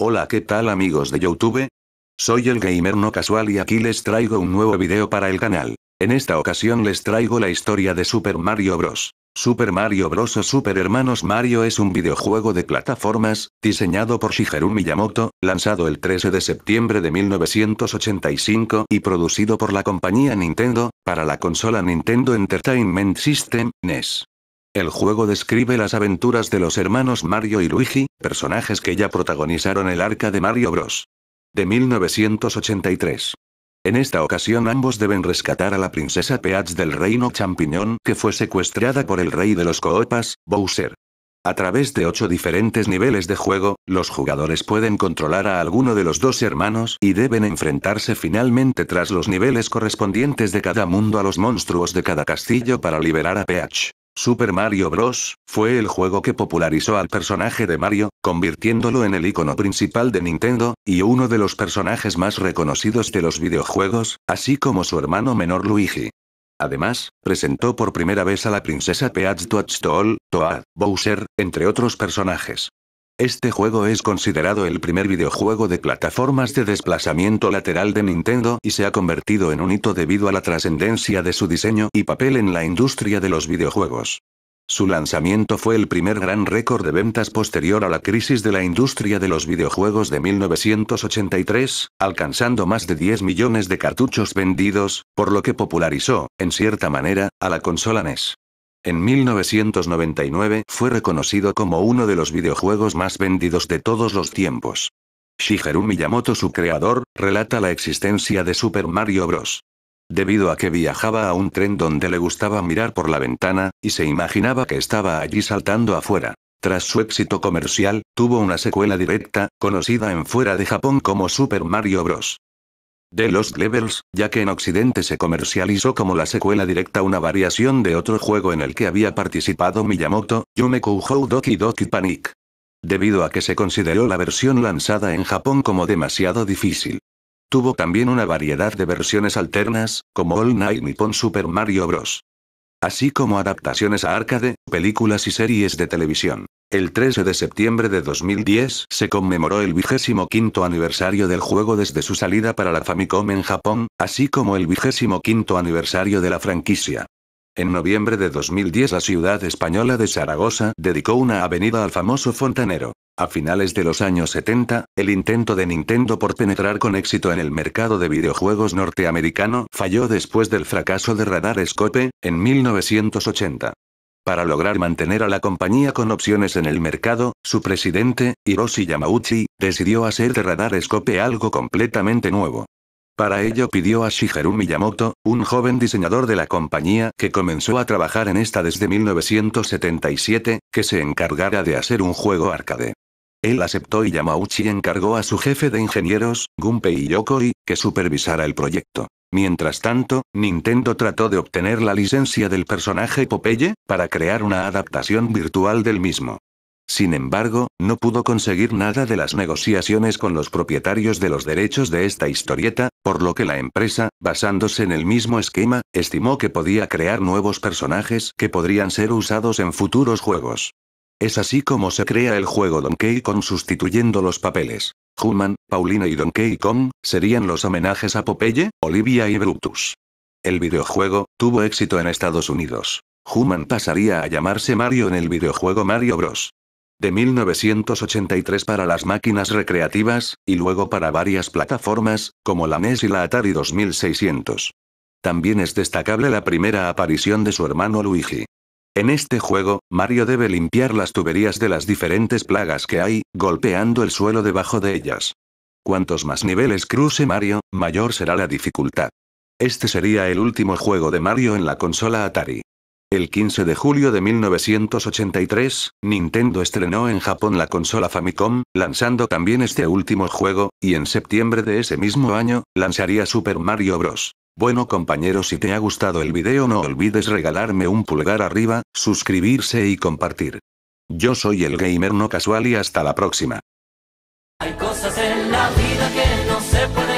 Hola ¿qué tal amigos de Youtube? Soy el gamer no casual y aquí les traigo un nuevo video para el canal. En esta ocasión les traigo la historia de Super Mario Bros. Super Mario Bros. o Super Hermanos Mario es un videojuego de plataformas, diseñado por Shigeru Miyamoto, lanzado el 13 de septiembre de 1985 y producido por la compañía Nintendo, para la consola Nintendo Entertainment System, NES. El juego describe las aventuras de los hermanos Mario y Luigi, personajes que ya protagonizaron el arca de Mario Bros. de 1983. En esta ocasión ambos deben rescatar a la princesa Peach del reino champiñón que fue secuestrada por el rey de los coopas, Bowser. A través de ocho diferentes niveles de juego, los jugadores pueden controlar a alguno de los dos hermanos y deben enfrentarse finalmente tras los niveles correspondientes de cada mundo a los monstruos de cada castillo para liberar a Peach. Super Mario Bros. fue el juego que popularizó al personaje de Mario, convirtiéndolo en el icono principal de Nintendo, y uno de los personajes más reconocidos de los videojuegos, así como su hermano menor Luigi. Además, presentó por primera vez a la princesa Peach Toadstool, Toad, Bowser, entre otros personajes. Este juego es considerado el primer videojuego de plataformas de desplazamiento lateral de Nintendo y se ha convertido en un hito debido a la trascendencia de su diseño y papel en la industria de los videojuegos. Su lanzamiento fue el primer gran récord de ventas posterior a la crisis de la industria de los videojuegos de 1983, alcanzando más de 10 millones de cartuchos vendidos, por lo que popularizó, en cierta manera, a la consola NES. En 1999 fue reconocido como uno de los videojuegos más vendidos de todos los tiempos. Shigeru Miyamoto, su creador, relata la existencia de Super Mario Bros. Debido a que viajaba a un tren donde le gustaba mirar por la ventana, y se imaginaba que estaba allí saltando afuera. Tras su éxito comercial, tuvo una secuela directa, conocida en fuera de Japón como Super Mario Bros de los Levels, ya que en Occidente se comercializó como la secuela directa una variación de otro juego en el que había participado Miyamoto, Yume Hou Doki Doki Panic. Debido a que se consideró la versión lanzada en Japón como demasiado difícil. Tuvo también una variedad de versiones alternas, como All Night Nippon Super Mario Bros. Así como adaptaciones a arcade, películas y series de televisión. El 13 de septiembre de 2010 se conmemoró el vigésimo quinto aniversario del juego desde su salida para la Famicom en Japón, así como el vigésimo quinto aniversario de la franquicia. En noviembre de 2010 la ciudad española de Zaragoza dedicó una avenida al famoso fontanero. A finales de los años 70, el intento de Nintendo por penetrar con éxito en el mercado de videojuegos norteamericano falló después del fracaso de Radar Scope, en 1980. Para lograr mantener a la compañía con opciones en el mercado, su presidente, Hiroshi Yamauchi, decidió hacer de Radar Scope algo completamente nuevo. Para ello pidió a Shigeru Miyamoto, un joven diseñador de la compañía que comenzó a trabajar en esta desde 1977, que se encargara de hacer un juego arcade. Él aceptó y Yamauchi encargó a su jefe de ingenieros, Gunpei Yokoi, que supervisara el proyecto. Mientras tanto, Nintendo trató de obtener la licencia del personaje Popeye, para crear una adaptación virtual del mismo. Sin embargo, no pudo conseguir nada de las negociaciones con los propietarios de los derechos de esta historieta, por lo que la empresa, basándose en el mismo esquema, estimó que podía crear nuevos personajes que podrían ser usados en futuros juegos. Es así como se crea el juego Donkey Kong sustituyendo los papeles. Human, Paulina y Donkey Kong, serían los homenajes a Popeye, Olivia y Brutus. El videojuego, tuvo éxito en Estados Unidos. Human pasaría a llamarse Mario en el videojuego Mario Bros. De 1983 para las máquinas recreativas, y luego para varias plataformas, como la NES y la Atari 2600. También es destacable la primera aparición de su hermano Luigi. En este juego, Mario debe limpiar las tuberías de las diferentes plagas que hay, golpeando el suelo debajo de ellas. Cuantos más niveles cruce Mario, mayor será la dificultad. Este sería el último juego de Mario en la consola Atari. El 15 de julio de 1983, Nintendo estrenó en Japón la consola Famicom, lanzando también este último juego, y en septiembre de ese mismo año, lanzaría Super Mario Bros. Bueno compañeros si te ha gustado el video no olvides regalarme un pulgar arriba, suscribirse y compartir. Yo soy el gamer no casual y hasta la próxima. Hay cosas en la vida que no